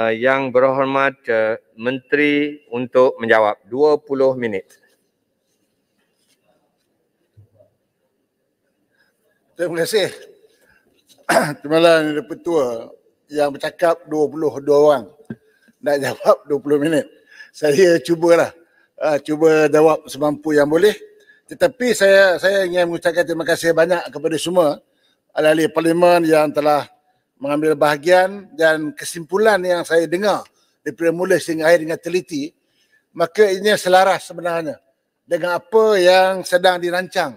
uh, yang berhormat uh, menteri untuk menjawab 20 minit. Terima kasih. Tuan-tuan dan Ketua yang bercakap 22 orang nak jawab 20 minit. Saya cubalah. Uh, cuba jawab semampu yang boleh. Tetapi saya saya ingin mengucapkan terima kasih banyak kepada semua ahli parlimen yang telah mengambil bahagian dan kesimpulan yang saya dengar daripada mula sehingga akhir dengan teliti, maka ini selaras sebenarnya dengan apa yang sedang dirancang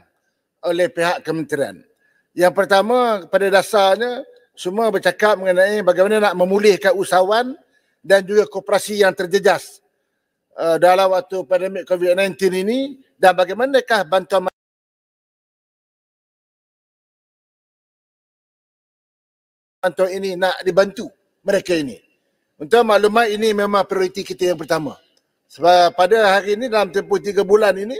oleh pihak kementerian. Yang pertama, pada dasarnya, semua bercakap mengenai bagaimana nak memulihkan usahawan dan juga koperasi yang terjejas uh, dalam waktu pandemik COVID-19 ini dan bagaimanakah bantuan bantuan ini nak dibantu mereka ini. Untuk maklumat ini memang prioriti kita yang pertama. Sebab pada hari ini dalam tempoh tiga bulan ini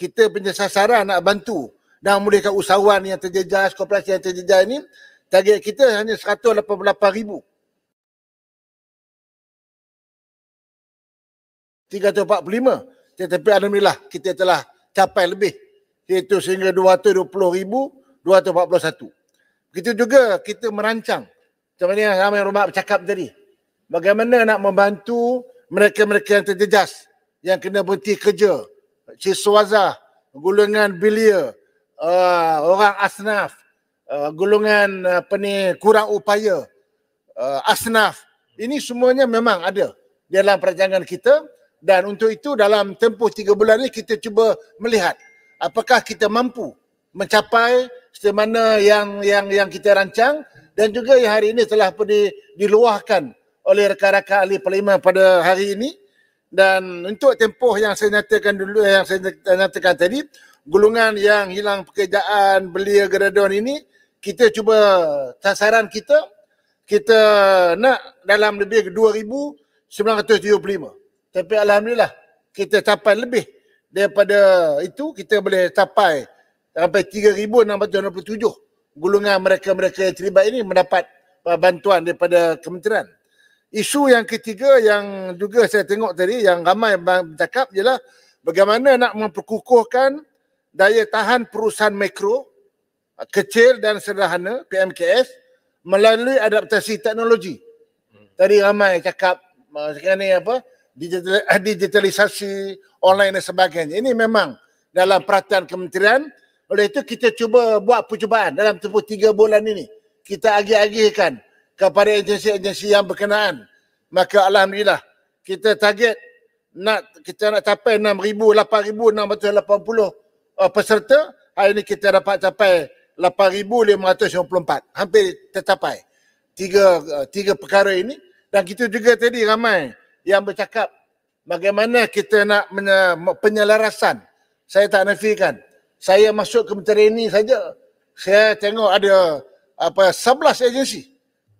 kita punya sasaran nak bantu dan memulihkan usahawan yang terjejas, koperasi yang terjejas ini target kita hanya 188 ribu. 345 tetapi alhamdulillah kita telah capai lebih iaitu sehingga 220,000, 241. Begitu juga kita merancang. Macam mana lah, yang ramai rumah bercakap tadi. Bagaimana nak membantu mereka-mereka yang terjejas, yang kena berhenti kerja, siswaza, golongan bilia, uh, orang asnaf, uh, golongan apa uh, ni, kurang upaya, uh, asnaf. Ini semuanya memang ada dalam perancangan kita dan untuk itu dalam tempoh tiga bulan ini kita cuba melihat apakah kita mampu mencapai semana yang yang yang kita rancang dan juga yang hari ini telah di, diluahkan oleh rakan-rakan ahli parlimen pada hari ini dan untuk tempoh yang saya nyatakan dulu yang saya nyatakan tadi golongan yang hilang pekerjaan belia geradon ini kita cuba sasaran kita kita nak dalam lebih 2975 tapi alhamdulillah kita capai lebih 2000 daripada itu kita boleh capai sampai 3,667 golongan mereka-mereka yang terlibat ini mendapat bantuan daripada kementerian. Isu yang ketiga yang juga saya tengok tadi yang ramai bercakap ialah bagaimana nak memperkukuhkan daya tahan perusahaan mikro kecil dan sederhana PMKS melalui adaptasi teknologi. Hmm. Tadi ramai cakap sekarang eh, ni apa Eh, digitalisasi online dan sebagainya. Ini memang dalam perhatian kementerian. Oleh itu kita cuba buat percubaan dalam tempoh tiga bulan ini. Kita agih-agihkan kepada agensi-agensi yang berkenaan. Maka Alhamdulillah kita target nak kita nak capai 6,000, 8,680 uh, peserta. Hari ini kita dapat capai 8,594. Hampir tercapai tiga, uh, tiga perkara ini. Dan kita juga tadi ramai yang bercakap bagaimana kita nak penyelarasan. Saya tak nafikan. Saya masuk ke menteri ini saja. Saya tengok ada apa 11 agensi.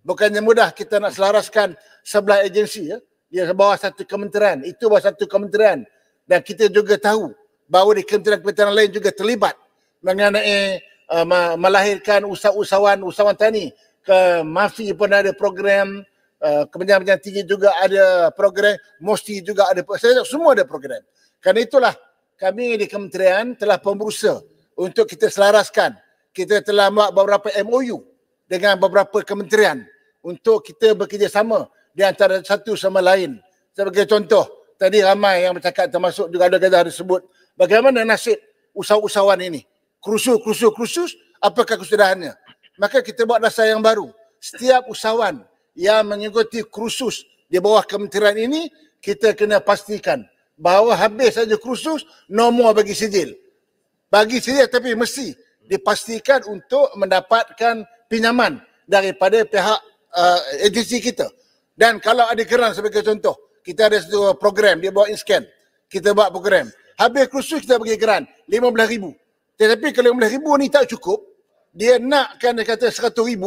Bukannya mudah kita nak selaraskan 11 agensi ya. Dia bawah satu kementerian. Itu bawah satu kementerian. Dan kita juga tahu bahawa di kementerian-kementerian lain juga terlibat mengenai uh, melahirkan usahawan-usahawan tani ke mafi pun ada program Eh, kemenyan-menyan tinggi juga ada program, mosti juga ada saya semua ada program. Karena itulah kami di kementerian telah berusaha untuk kita selaraskan. Kita telah buat beberapa MOU dengan beberapa kementerian untuk kita bekerjasama di antara satu sama lain. Sebagai contoh, tadi ramai yang bercakap termasuk juga ada kata disebut bagaimana nasib usahawan-usahawan ini. Kerusu, kerusu, kerusus, apakah kesudahannya? Maka kita buat dasar yang baru. Setiap usahawan yang mengikuti kursus di bawah kementerian ini, kita kena pastikan bahawa habis saja kursus, nomor bagi sijil. Bagi sijil tapi mesti dipastikan untuk mendapatkan pinjaman daripada pihak uh, agensi kita. Dan kalau ada kerang sebagai contoh, kita ada satu program, dia buat inscan. Kita buat program. Habis kursus kita bagi geran, RM15,000. Tetapi kalau RM15,000 ni tak cukup, dia nakkan dia kata RM100,000,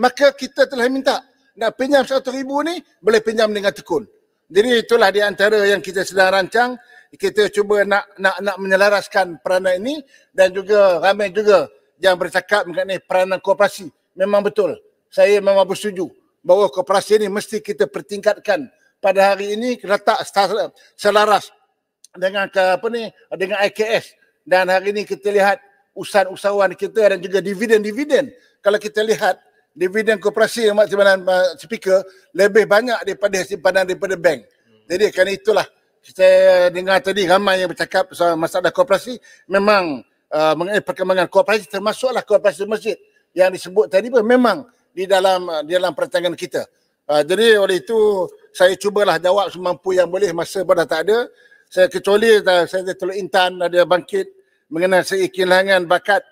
maka kita telah minta nak pinjam satu ribu ni boleh pinjam dengan tekun. Jadi itulah di antara yang kita sedang rancang. Kita cuba nak nak nak menyelaraskan peranan ini dan juga ramai juga yang bercakap mengenai peranan kooperasi. Memang betul. Saya memang bersetuju bahawa kooperasi ini mesti kita pertingkatkan pada hari ini letak selaras dengan ke, apa ni dengan IKS dan hari ini kita lihat usahawan-usahawan kita dan juga dividen-dividen kalau kita lihat dividen koperasi yang mak simpanan speaker lebih banyak daripada simpanan daripada bank. Hmm. Jadi kerana itulah saya dengar tadi ramai yang bercakap pasal masalah koperasi memang uh, mengenai perkembangan koperasi termasuklah koperasi masjid yang disebut tadi pun memang di dalam uh, di dalam perancangan kita. Uh, jadi oleh itu saya cubalah jawab semampu yang boleh masa pun dah tak ada. Saya kecuali uh, saya telah intan ada bangkit mengenai seikilangan bakat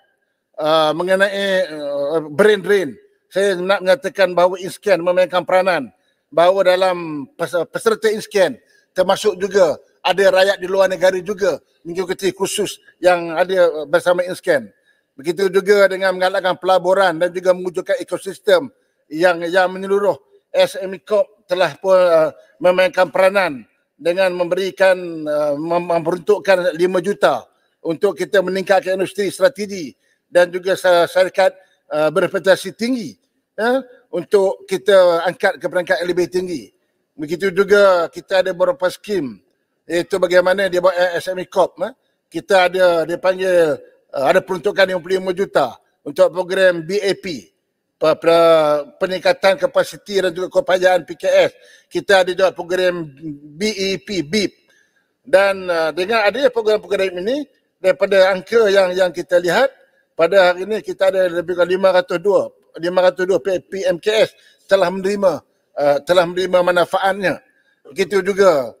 uh, mengenai uh, brain drain. Uh, saya nak mengatakan bahawa Inscan memainkan peranan bahawa dalam peserta Inscan termasuk juga ada rakyat di luar negara juga mengikuti khusus yang ada uh, bersama Inscan. Begitu juga dengan menggalakkan pelaburan dan juga mewujudkan ekosistem yang yang menyeluruh SME Corp telah pun uh, memainkan peranan dengan memberikan uh, memperuntukkan 5 juta untuk kita meningkatkan industri strategi dan juga syarikat uh, berpotensi tinggi ya, untuk kita angkat ke peringkat yang lebih tinggi. Begitu juga kita ada beberapa skim iaitu bagaimana dia buat SME Corp. Ya. Kita ada dia panggil eh, ada peruntukan 55 juta untuk program BAP peningkatan kapasiti dan juga kepajaan PKS. Kita ada juga program BEP, BIP. E dan eh, dengan adanya program-program ini, daripada angka yang yang kita lihat, pada hari ini kita ada lebih kurang 520 PMKS telah menerima uh, telah menerima manfaatnya. Begitu juga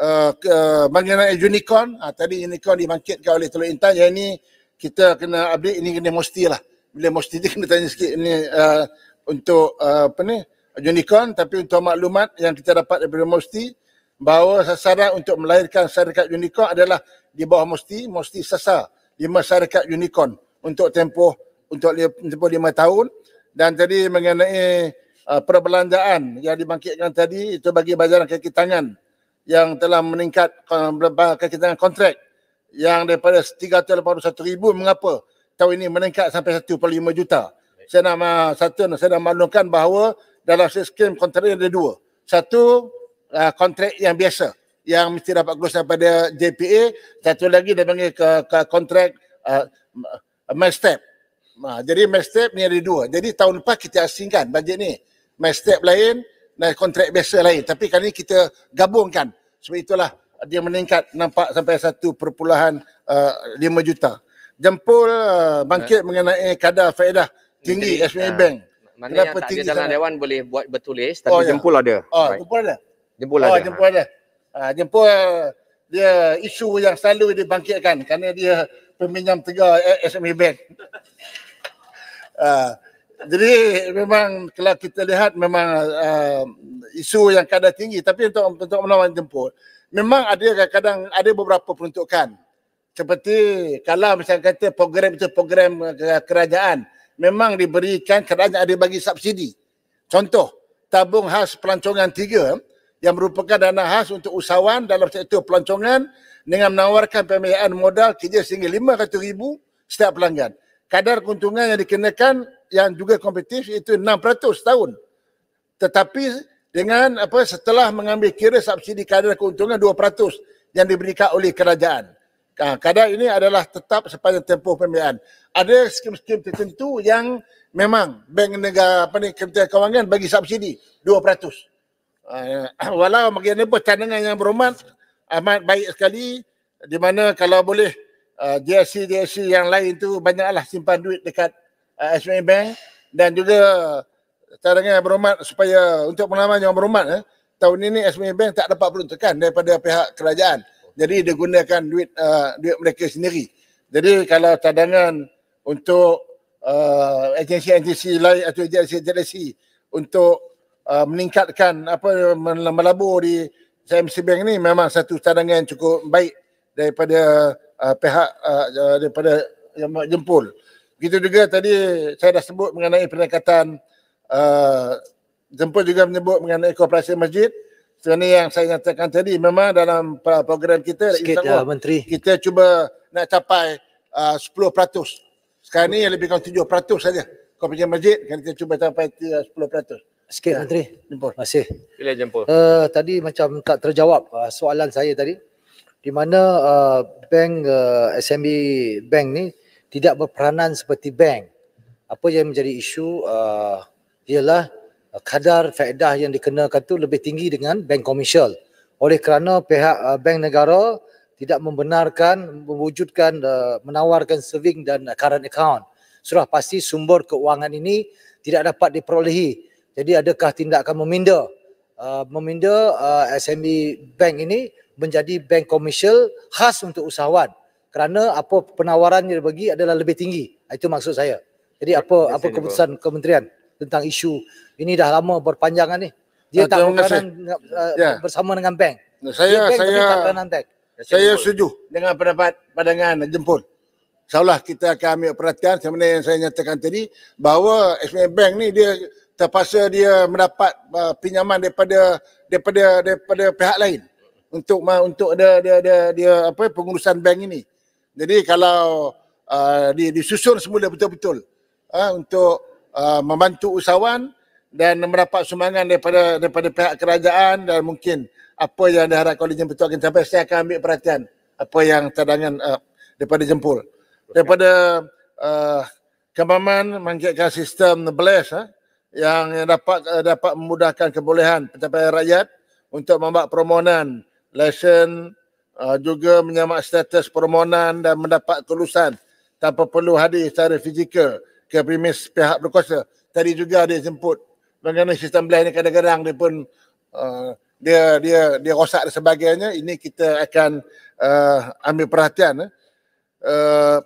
uh, ke, mengenai unicorn, uh, tadi unicorn dibangkitkan oleh Teluk Intan yang ini kita kena update ini kena mesti lah. Bila mesti dia kena tanya sikit ini uh, untuk uh, apa ni unicorn tapi untuk maklumat yang kita dapat daripada mesti bahawa sasaran untuk melahirkan syarikat unicorn adalah di bawah mesti mesti sasar lima syarikat unicorn untuk tempoh untuk lima tahun dan tadi mengenai uh, perbelanjaan yang dibangkitkan tadi itu bagi bazaran kaki tangan yang telah meningkat uh, kaki tangan kontrak yang daripada 381 ribu mengapa tahun ini meningkat sampai 1.5 juta saya nak uh, satu saya nak maklumkan bahawa dalam skim kontrak ada dua satu uh, kontrak yang biasa yang mesti dapat kursus daripada JPA satu lagi dia panggil ke, ke kontrak uh, my step Nah, ha, jadi mixtape ni ada dua. Jadi tahun lepas kita asingkan bajet ni. Mixtape lain dan kontrak biasa lain. Tapi kali ni kita gabungkan. Sebab itulah dia meningkat nampak sampai 1.5 uh, eh, juta. Jempol uh, bangkit ha. mengenai kadar faedah tinggi jadi, SME uh, ha. Bank. Maknanya Kenapa ada dalam Dewan boleh buat bertulis tapi oh, ya. jempol ada. Oh, right. jempol ada. Jempol oh, ada. Oh, jempol ha. ada. jempol dia isu yang selalu dibangkitkan kerana dia peminjam tegar eh, SME Bank. uh, jadi memang kalau kita lihat memang uh, isu yang kadar tinggi tapi untuk untuk menawan jemput memang ada kadang-kadang ada beberapa peruntukan seperti kalau misalkan kata program itu program ah, kerajaan memang diberikan kerajaan ada bagi subsidi contoh tabung khas pelancongan 3 yang merupakan dana khas untuk usahawan dalam sektor pelancongan dengan menawarkan pembiayaan modal kerja sehingga RM500,000 setiap pelanggan. Kadar keuntungan yang dikenakan yang juga kompetitif itu 6% setahun. Tetapi dengan apa setelah mengambil kira subsidi kadar keuntungan 2% yang diberikan oleh kerajaan. Ha, kadar ini adalah tetap sepanjang tempoh pembiayaan. Ada skim-skim tertentu yang memang bank negara apa ni Kementerian Kewangan bagi subsidi 2%. Uh, ha, walau bagaimanapun cadangan yang berhormat amat baik sekali di mana kalau boleh GIC uh, yang lain tu banyaklah simpan duit dekat uh, SME Bank dan juga caranya berhormat supaya untuk pengalaman yang berhormat eh, tahun ini SME Bank tak dapat peruntukan daripada pihak kerajaan jadi dia gunakan duit uh, duit mereka sendiri jadi kalau cadangan untuk uh, agensi-agensi lain atau GIC GIC untuk uh, meningkatkan apa melabur di MC Bank ni memang satu cadangan yang cukup baik daripada uh, pihak uh, uh daripada jempol. Begitu juga tadi saya dah sebut mengenai pendekatan uh, jempol juga menyebut mengenai kooperasi masjid. Sebenarnya yang saya nyatakan tadi memang dalam program kita Sikit ya, Menteri. kita cuba nak capai uh, 10%. Sekarang ni lebih kurang 7% saja kooperasi masjid kan kita cuba capai 10%. Uh, Sikit Andre. Ya. Jempol. Masih. Pilih jempol. Uh, eh, tadi macam tak terjawab uh, soalan saya tadi. Di mana uh, bank uh, SMB bank ni tidak berperanan seperti bank. Apa yang menjadi isu uh, ialah uh, kadar faedah yang dikenakan tu lebih tinggi dengan bank komersial. Oleh kerana pihak uh, bank negara tidak membenarkan mewujudkan uh, menawarkan saving dan current account. Sudah pasti sumber keuangan ini tidak dapat diperolehi jadi adakah tindakan meminda uh, meminda uh, SME bank ini menjadi bank komersial khas untuk usahawan kerana apa penawaran yang bagi adalah lebih tinggi. Ah, itu maksud saya. Jadi apa Terima apa keputusan bro. kementerian tentang isu ini dah lama berpanjangan ni. Dia ah, Terima tak berkenan uh, uh, ya. bersama dengan bank. Saya bank saya saya, bank. saya setuju dengan pendapat pandangan jemput. Seolah kita akan ambil perhatian sebenarnya yang saya nyatakan tadi bahawa SME Bank ni dia terpaksa dia mendapat uh, pinjaman daripada daripada daripada pihak lain untuk uh, untuk dia, dia dia dia apa pengurusan bank ini. Jadi kalau uh, di disusun semula betul-betul uh, untuk uh, membantu usahawan dan mendapat sumbangan daripada daripada pihak kerajaan dan mungkin apa yang diharapkan oleh betul akan sampai saya akan ambil perhatian apa yang cadangan uh, daripada jempol daripada uh, kemaman manggilkan sistem bless ha uh, yang dapat eh, dapat memudahkan kebolehan pencapaian rakyat untuk membuat permohonan lesen eh, juga menyamak status permohonan dan mendapat kelulusan tanpa perlu hadir secara fizikal ke premis pihak berkuasa. Tadi juga dia jemput mengenai sistem belah ini kadang-kadang dia pun uh, dia dia dia rosak dan sebagainya. Ini kita akan uh, ambil perhatian. Eh. Uh,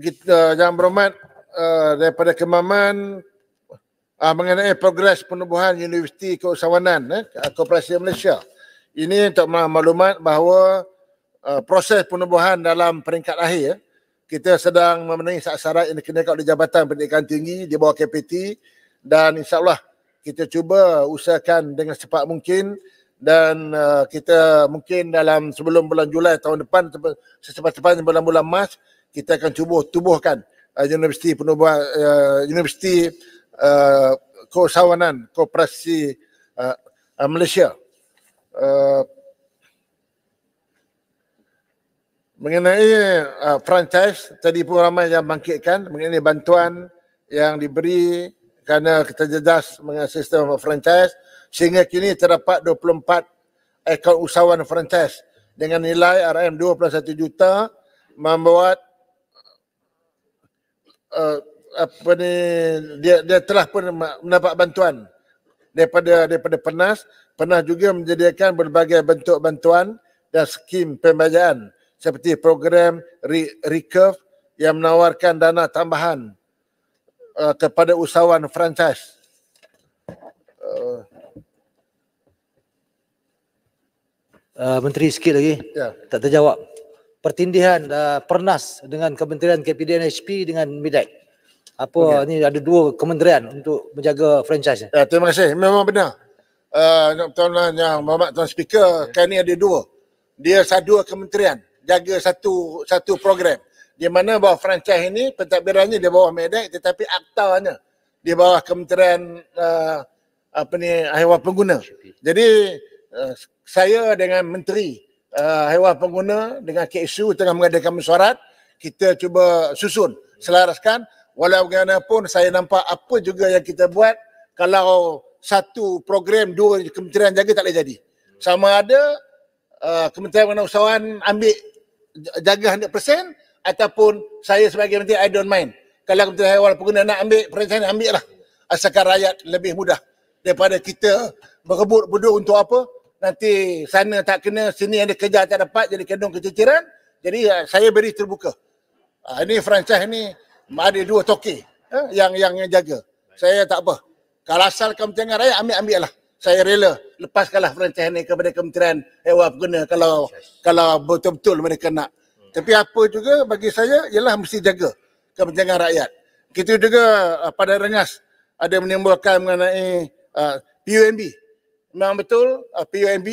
kita yang berhormat Eh, daripada kemaman uh, mengenai progres penubuhan Universiti Keusahawanan eh, Koperasi Malaysia. Ini untuk maklumat bahawa uh, proses penubuhan dalam peringkat akhir eh, kita sedang memenuhi sasaran yang dikenakan di Jabatan Pendidikan Tinggi di bawah KPT dan insyaAllah kita cuba usahakan dengan secepat mungkin dan uh, kita mungkin dalam sebelum bulan Julai tahun depan secepat-cepatnya bulan-bulan Mac kita akan cuba tubuhkan Eh, universiti Penubuhan uh, eh, Universiti uh, eh, Keusahawanan Koperasi uh, Malaysia uh, mengenai uh, franchise tadi pun ramai yang bangkitkan mengenai bantuan yang diberi kerana kita jejas mengenai sistem franchise sehingga kini terdapat 24 akaun usahawan franchise dengan nilai RM21 juta membuat uh, apa ni dia dia telah pun mendapat bantuan daripada daripada penas pernah juga menjadikan berbagai bentuk bantuan dan skim pembayaran seperti program Re- recurve yang menawarkan dana tambahan uh, kepada usahawan franchise Uh, menteri sikit lagi. Ya. Tak terjawab pertindihan uh, Pernas dengan Kementerian KPDNHP dengan MIDEC. Apa okay. ni ada dua kementerian untuk menjaga franchise. Ya, terima kasih. Memang benar. Uh, tuan-tuan yang Muhammad Tuan Speaker, ya. kan ni ada dua. Dia satu dua kementerian jaga satu satu program. Di mana bawah franchise ini pentadbirannya di bawah MEDEC tetapi aktanya di bawah Kementerian uh, apa ni haiwan pengguna. Jadi uh, saya dengan menteri uh, haiwan pengguna dengan KSU tengah mengadakan mesyuarat kita cuba susun selaraskan walaupun saya nampak apa juga yang kita buat kalau satu program dua kementerian jaga tak boleh jadi sama ada uh, kementerian mana usahawan ambil jaga 100% ataupun saya sebagai menteri I don't mind kalau kementerian hewan pengguna nak ambil perintah ambil lah asalkan rakyat lebih mudah daripada kita berebut berdua untuk apa nanti sana tak kena, sini ada kerja tak dapat, jadi kandung keciciran. Jadi eh, saya beri terbuka. Ah, ini franchise ni ada dua toke eh, yang yang yang jaga. Saya tak apa. Kalau asal kepentingan rakyat ambil-ambil lah. Saya rela lepaskanlah franchise ni kepada Kementerian Hewan Perguna kalau kalau betul-betul mereka nak. Tapi apa juga bagi saya ialah mesti jaga kementerian rakyat. Kita juga ah, pada rengas ada menimbulkan mengenai uh, ah, PUMB. Uh, memang betul uh, PUMB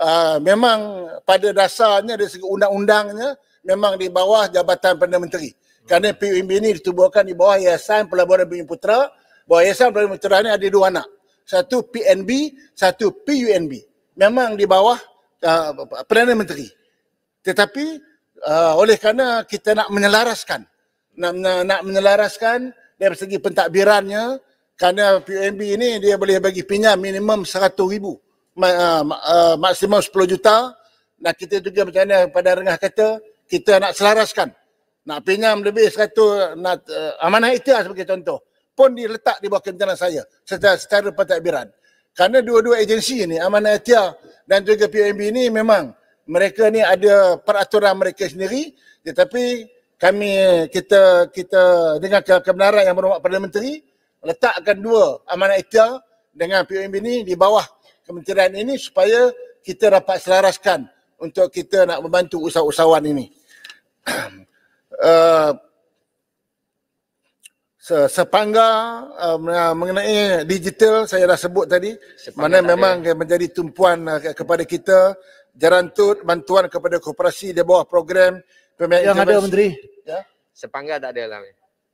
uh, memang pada dasarnya dari segi undang-undangnya memang di bawah Jabatan Perdana Menteri. Hmm. Kerana PUMB ini ditubuhkan di bawah Yayasan Pelaburan Bumi Putra. Bahawa Yayasan Pelaburan Putra ini ada dua anak. Satu PNB, satu PUNB. Memang di bawah uh, Perdana Menteri. Tetapi uh, oleh kerana kita nak menyelaraskan nak, nak, nak menyelaraskan dari segi pentadbirannya, kerana PUMB ini dia boleh bagi pinjam minimum RM100,000 ah, ah, maksimum RM10 juta dan kita juga macam mana pada rengah kata kita nak selaraskan nak pinjam lebih RM100,000 uh, ah, amanah itu lah sebagai contoh pun diletak di bawah kentalan saya secara, secara pentadbiran kerana dua-dua agensi ini amanah ITIA dan juga PUMB ini memang mereka ni ada peraturan mereka sendiri tetapi kami kita kita dengan kebenaran yang berhormat Perdana Menteri letakkan dua amanah ITA dengan PUMB ini di bawah kementerian ini supaya kita dapat selaraskan untuk kita nak membantu usahawan ini. Uh, sepanggah uh, mengenai digital saya dah sebut tadi mana memang ada. menjadi tumpuan uh, kepada kita jalan tut bantuan kepada koperasi di bawah program pemerintah yang ada menteri ya sepanggah tak ada lah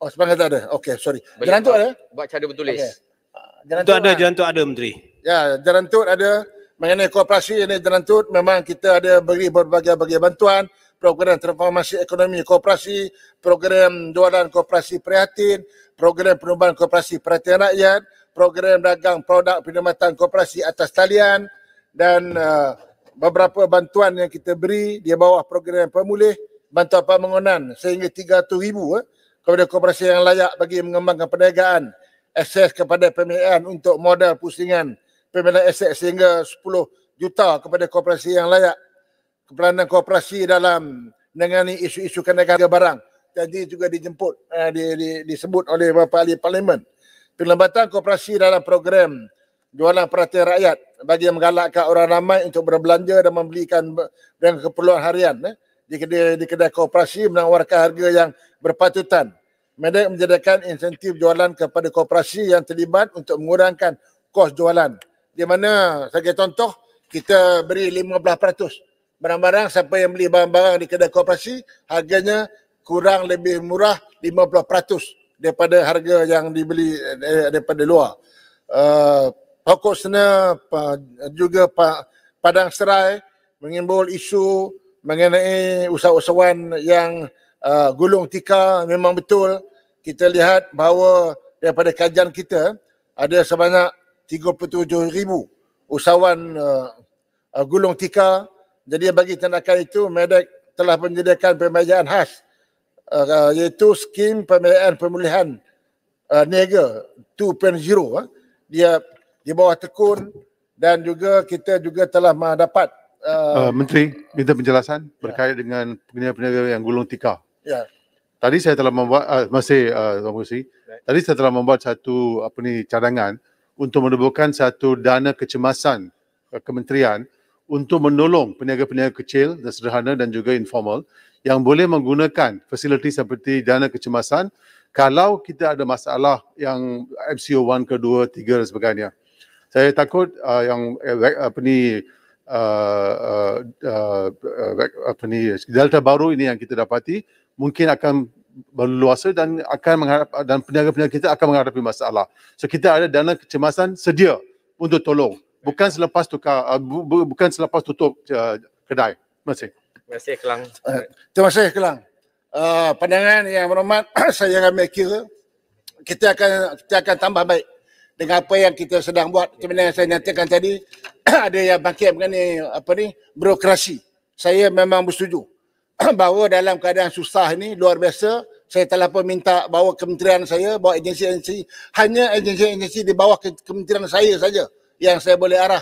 Oh Sepanggang tak ada. Okay sorry. Beli, jalan tu ada? Buat cara bertulis. Okay. Ah, jalan tu ada, lah. jalan tu ada Menteri. Ya, jalan tu ada. Mengenai kooperasi ini jalan tu memang kita ada beri berbagai-bagai bantuan program transformasi ekonomi kooperasi, program jualan kooperasi prihatin, program penubuhan kooperasi perhatian rakyat, program dagang produk perkhidmatan kooperasi atas talian dan uh, beberapa bantuan yang kita beri di bawah program pemulih bantuan pembangunan sehingga 300,000 eh, kepada koperasi yang layak bagi mengembangkan perniagaan akses kepada pembiayaan untuk modal pusingan pembinaan aset sehingga 10 juta kepada koperasi yang layak kepelanan koperasi dalam menangani isu-isu kenaikan harga barang janji juga dijemput eh, di, di, disebut oleh Bapak Ahli Parlimen penlambatan koperasi dalam program jualan perhatian rakyat bagi menggalakkan orang ramai untuk berbelanja dan membelikan dengan keperluan harian eh di kedai di kedai kooperasi menawarkan harga yang berpatutan. Medek menjadikan insentif jualan kepada kooperasi yang terlibat untuk mengurangkan kos jualan. Di mana sebagai contoh kita beri 15% barang-barang siapa yang beli barang-barang di kedai kooperasi harganya kurang lebih murah 50% daripada harga yang dibeli eh, daripada luar. Uh, Pokok Sena juga Padang Serai mengimbul isu mengenai usahawan yang uh, gulung tikar memang betul kita lihat bahawa daripada kajian kita ada sebanyak 37 ribu usahawan uh, uh, gulung tikar jadi bagi tindakan itu MEDEC telah menyediakan pembiayaan khas uh, uh, iaitu skim pembiayaan pemulihan uh, niaga 2.0 uh, dia di bawah tekun dan juga kita juga telah mendapat uh, uh, menteri uh, minta penjelasan yeah. berkait dengan peniaga-peniaga yang gulung tikar. Yeah. Tadi saya telah membuat uh, masih uh, Tuan right. Tadi saya telah membuat satu apa ni cadangan untuk menubuhkan satu dana kecemasan uh, kementerian untuk menolong peniaga-peniaga kecil dan sederhana dan juga informal yang boleh menggunakan fasiliti seperti dana kecemasan kalau kita ada masalah yang MCO 1 ke 2, 3 dan sebagainya. Saya takut uh, yang eh, apa ni Uh, uh, uh, uh, apa ni delta baru ini yang kita dapati mungkin akan berluasa dan akan mengharap dan peniaga-peniaga kita akan menghadapi masalah. So kita ada dana kecemasan sedia untuk tolong bukan selepas tukar uh, bu, bukan selepas tutup uh, kedai. Terima kasih. Terima kasih Kelang. Uh, terima kasih Kelang. Uh, pandangan yang berhormat saya akan kira kita akan kita akan tambah baik dengan apa yang kita sedang buat. Sebenarnya yang saya nyatakan tadi ada yang bangkit mengenai apa ni birokrasi. Saya memang bersetuju bahawa dalam keadaan susah ini luar biasa saya telah pun minta bawa kementerian saya, bawa agensi-agensi hanya agensi-agensi di bawah kementerian saya saja yang saya boleh arah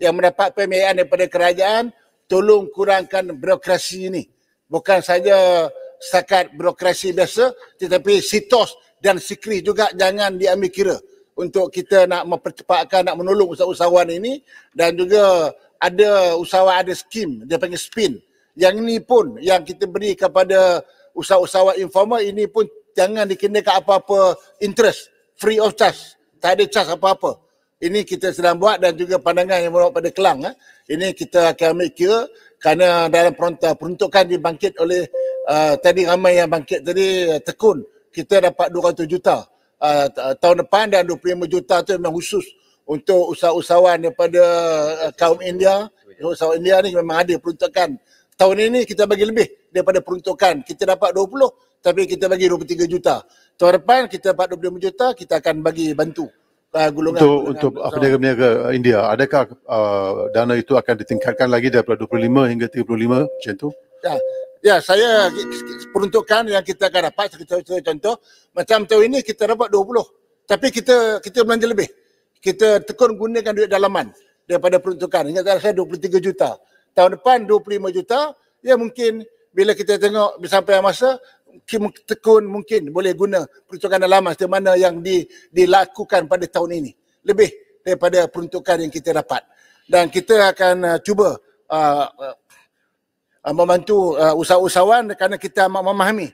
yang mendapat pembiayaan daripada kerajaan tolong kurangkan birokrasi ini. Bukan saja setakat birokrasi biasa tetapi sitos dan sikri juga jangan diambil kira untuk kita nak mempercepatkan nak menolong usahawan ini dan juga ada usahawan ada skim dia panggil spin yang ini pun yang kita beri kepada usahawan-usahawan informal ini pun jangan dikenakan apa-apa interest free of charge tak ada charge apa-apa ini kita sedang buat dan juga pandangan yang berlaku pada Kelang eh. ini kita akan ambil kira kerana dalam peruntukan dibangkit oleh uh, tadi ramai yang bangkit tadi eh, tekun kita dapat 200 juta uh, tahun depan dan 25 juta tu memang khusus untuk usahawan daripada uh, kaum India. Usahawan India ni memang ada peruntukan. Tahun ini kita bagi lebih daripada peruntukan. Kita dapat 20 tapi kita bagi 23 juta. Tahun depan kita dapat 25 juta, kita akan bagi bantu ah, Golongan, untuk golongan, untuk golongan. peniaga-peniaga India, adakah uh, dana itu akan ditingkatkan lagi daripada 25 hingga 35 macam itu? Ya, Ya, saya peruntukan yang kita akan dapat sekitar contoh macam tahun ini kita dapat 20. Tapi kita kita belanja lebih. Kita tekun gunakan duit dalaman daripada peruntukan. Ingat tak saya 23 juta. Tahun depan 25 juta. Ya mungkin bila kita tengok sampai masa kita tekun mungkin boleh guna peruntukan dalaman di mana yang di, dilakukan pada tahun ini. Lebih daripada peruntukan yang kita dapat. Dan kita akan uh, cuba uh, uh, membantu uh, ah, usahawan-usahawan kerana kita amat memahami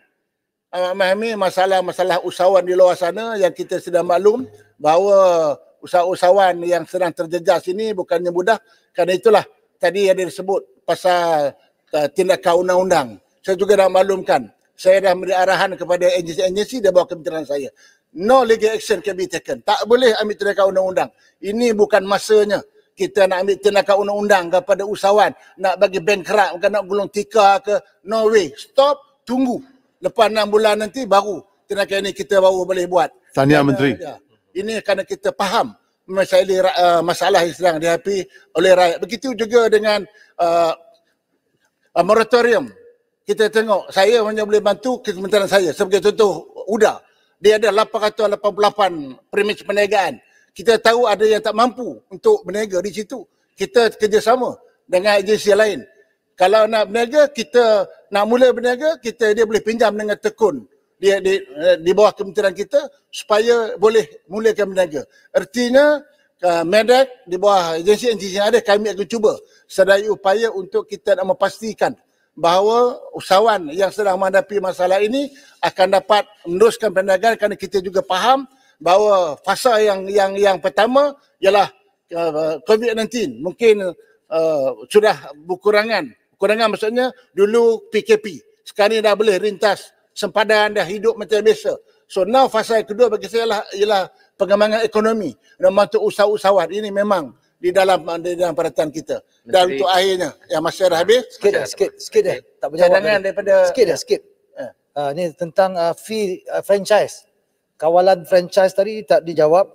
amat memahami masalah-masalah usahawan di luar sana yang kita sedang maklum bahawa usahawan-usahawan yang sedang terjejas ini bukannya mudah kerana itulah tadi yang disebut pasal uh, tindakan undang-undang saya juga dah maklumkan saya dah memberi arahan kepada agensi-agensi di bawah kementerian saya no legal action can be taken tak boleh ambil tindakan undang-undang ini bukan masanya kita nak ambil tindakan undang-undang kepada usahawan nak bagi bankrupt ke nak gulung tika ke no way stop tunggu lepas 6 bulan nanti baru tindakan ini kita baru boleh buat tahniah menteri ya, ini kerana kita faham masalah eh, masalah yang sedang dihadapi oleh rakyat begitu juga dengan uh, uh, moratorium kita tengok saya hanya boleh bantu kementerian saya sebagai contoh udah dia ada 888 premis perniagaan kita tahu ada yang tak mampu untuk berniaga di situ. Kita kerjasama dengan agensi lain. Kalau nak berniaga, kita nak mula berniaga, kita dia boleh pinjam dengan tekun di, di, di bawah kementerian kita supaya boleh mulakan berniaga. Artinya, uh, Medek di bawah agensi-agensi yang ada, kami akan cuba sedaya upaya untuk kita nak memastikan bahawa usahawan yang sedang menghadapi masalah ini akan dapat meneruskan perniagaan kerana kita juga faham bahawa fasa yang yang yang pertama ialah uh, COVID-19 mungkin uh, sudah berkurangan. berkurangan. maksudnya dulu PKP. Sekarang ini dah boleh rintas sempadan dah hidup macam biasa. So now fasa yang kedua bagi saya ialah, ialah pengembangan ekonomi dan untuk usaha-usahawan ini memang di dalam di dalam perhatian kita. Menteri. Dan untuk akhirnya yang masih dah habis sikit dah, sikit sikit dah. Tak berjawab cadangan daripada sikit dah sikit. Ah uh, ni tentang uh, fee uh, franchise kawalan franchise tadi tak dijawab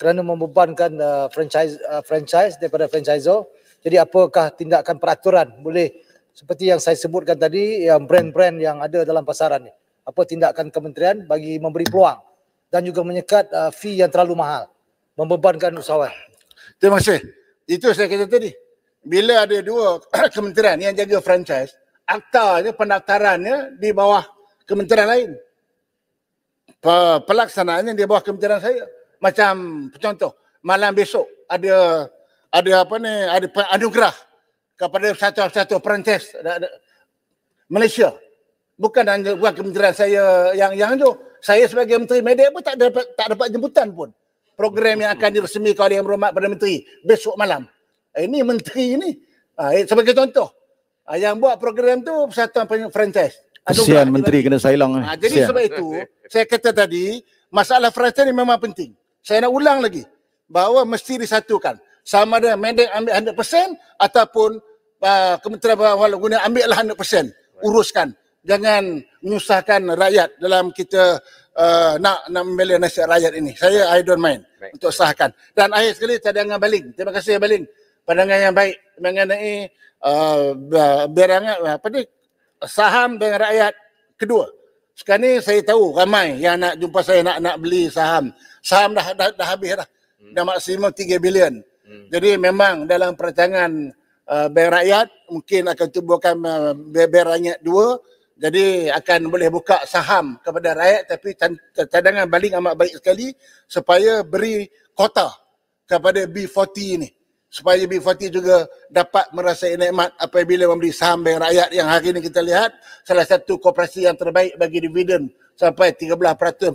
kerana membebankan uh, franchise uh, franchise daripada franchisor. Jadi apakah tindakan peraturan boleh seperti yang saya sebutkan tadi yang brand-brand yang ada dalam pasaran ni. Apa tindakan kementerian bagi memberi peluang dan juga menyekat uh, fee yang terlalu mahal membebankan usahawan. Terima kasih. Itu saya kata tadi. Bila ada dua kementerian yang jaga franchise, aktanya pendaftarannya di bawah kementerian lain pelaksanaannya di bawah kementerian saya. Macam contoh malam besok ada ada apa ni ada anugerah kepada satu-satu perancis Malaysia. Bukan hanya buat kementerian saya yang yang tu Saya sebagai menteri media pun tak dapat tak dapat jemputan pun. Program yang akan diresmi oleh Yang Berhormat Perdana Menteri besok malam. Eh, ini menteri ini ah, eh, sebagai contoh ah, yang buat program tu persatuan franchise Kesian menteri kena sailang. Ha, jadi Sian. sebab itu, saya kata tadi, masalah ni memang penting. Saya nak ulang lagi. Bahawa mesti disatukan. Sama ada Mendek ambil 100% ataupun uh, Kementerian Bahawa guna ambil 100%. Uruskan. Jangan menyusahkan rakyat dalam kita uh, nak, nak membeli nasihat rakyat ini. Saya, I don't mind baik. untuk sahkan. Dan akhir sekali, saya dengan Baling. Terima kasih, Baling. Pandangan yang baik mengenai uh, berangan apa ni saham dengan rakyat kedua. Sekarang ni saya tahu ramai yang nak jumpa saya nak nak beli saham. Saham dah dah, dah habis dah. Hmm. Dah maksimum 3 bilion. Hmm. Jadi memang dalam perancangan uh, bank rakyat mungkin akan tubuhkan uh, bank rakyat dua. Jadi akan boleh buka saham kepada rakyat tapi cadangan baling amat baik sekali supaya beri kota kepada B40 ni supaya Bin Fatih juga dapat merasa nikmat apabila membeli saham bank rakyat yang hari ini kita lihat salah satu koperasi yang terbaik bagi dividen sampai 13% 14%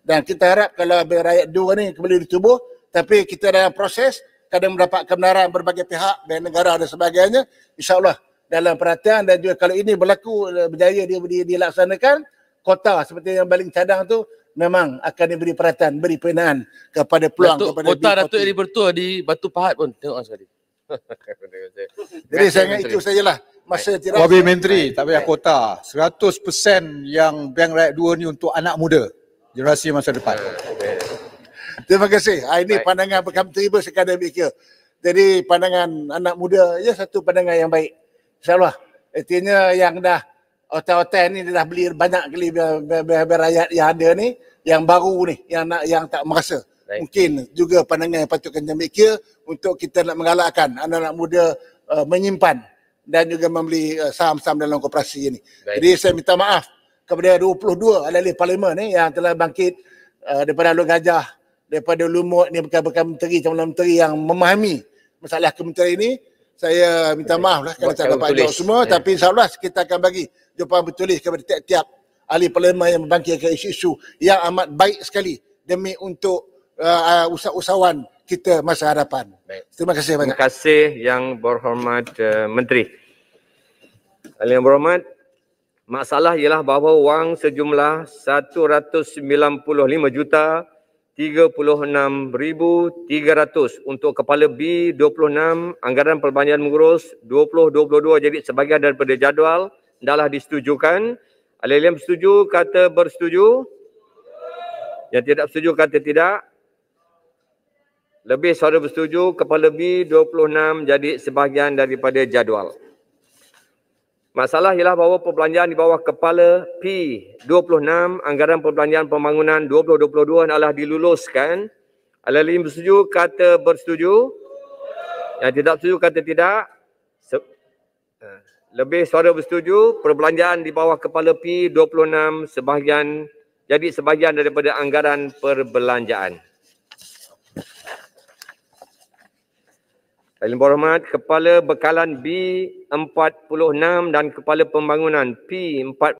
dan kita harap kalau bank rakyat dua ni kembali ditubuh tapi kita dalam proses kadang mendapat kebenaran berbagai pihak dan negara dan sebagainya insyaallah dalam perhatian dan juga kalau ini berlaku eh, berjaya dia dilaksanakan kota seperti yang baling cadang tu memang akan diberi perhatian, beri penahan kepada peluang Datuk, kepada Kota Datuk Eri Bertua di Batu Pahat pun tengok sekali. Jadi saya itu sajalah masa tirah. Wabi Menteri, tak payah kota. 100% yang Bank Rakyat dua ni untuk anak muda. Generasi masa depan. Terima kasih. Ha, ini pandangan Pak Menteri sekadar mikir. Jadi pandangan anak muda ya satu pandangan yang baik. Insyaallah. Artinya yang dah hotel-hotel ni dah beli banyak kali biar, yang ada ni yang baru ni yang nak yang tak merasa Baik. mungkin juga pandangan yang patut kita ambil untuk kita nak menggalakkan anak-anak muda uh, menyimpan dan juga membeli saham uh, saham-saham dalam koperasi ini. Baik. Jadi saya minta maaf kepada 22 ahli parlimen ni yang telah bangkit uh, daripada Lu Gajah, daripada Lumut ni bekas-bekas menteri calon menteri yang memahami masalah kementerian ini. Saya minta maaf lah kalau tak dapat jawab semua yeah. tapi insyaAllah kita akan bagi jumpa bertulis kepada tiap-tiap ahli parlimen yang membangkitkan isu-isu yang amat baik sekali demi untuk uh, uh, usahawan kita masa hadapan. Baik. Terima kasih banyak. Terima kasih yang berhormat uh, Menteri. Ahli yang berhormat, masalah ialah bahawa wang sejumlah 195 juta 36,300 untuk kepala B26 anggaran perbanyakan mengurus 2022 jadi sebagai daripada jadual adalah disetujukan Alim yang setuju kata bersetuju. Yang tidak setuju kata tidak. Lebih suara bersetuju kepala lebih 26 jadi sebahagian daripada jadual. Masalah ialah bahawa perbelanjaan di bawah kepala P26 anggaran perbelanjaan pembangunan 2022 adalah diluluskan. Alim bersetuju kata bersetuju. Yang tidak setuju kata tidak lebih suara bersetuju perbelanjaan di bawah kepala P26 sebahagian jadi sebahagian daripada anggaran perbelanjaan. Yang berhormat Kepala Bekalan B46 dan Kepala Pembangunan P4